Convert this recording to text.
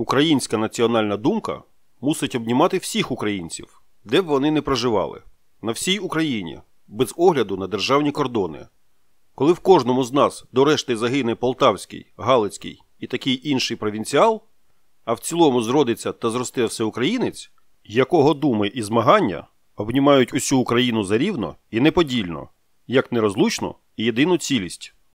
Українська національна думка мусить обнімати всіх українців, де б вони не проживали, на всій Україні, без огляду на державні кордони. Коли в кожному з нас до решти загине Полтавський, Галицький і такий інший провінціал, а в цілому зродиться та зросте всеукраїнець, якого думи і змагання обнімають усю Україну зарівно і неподільно, як нерозлучну і єдину цілість.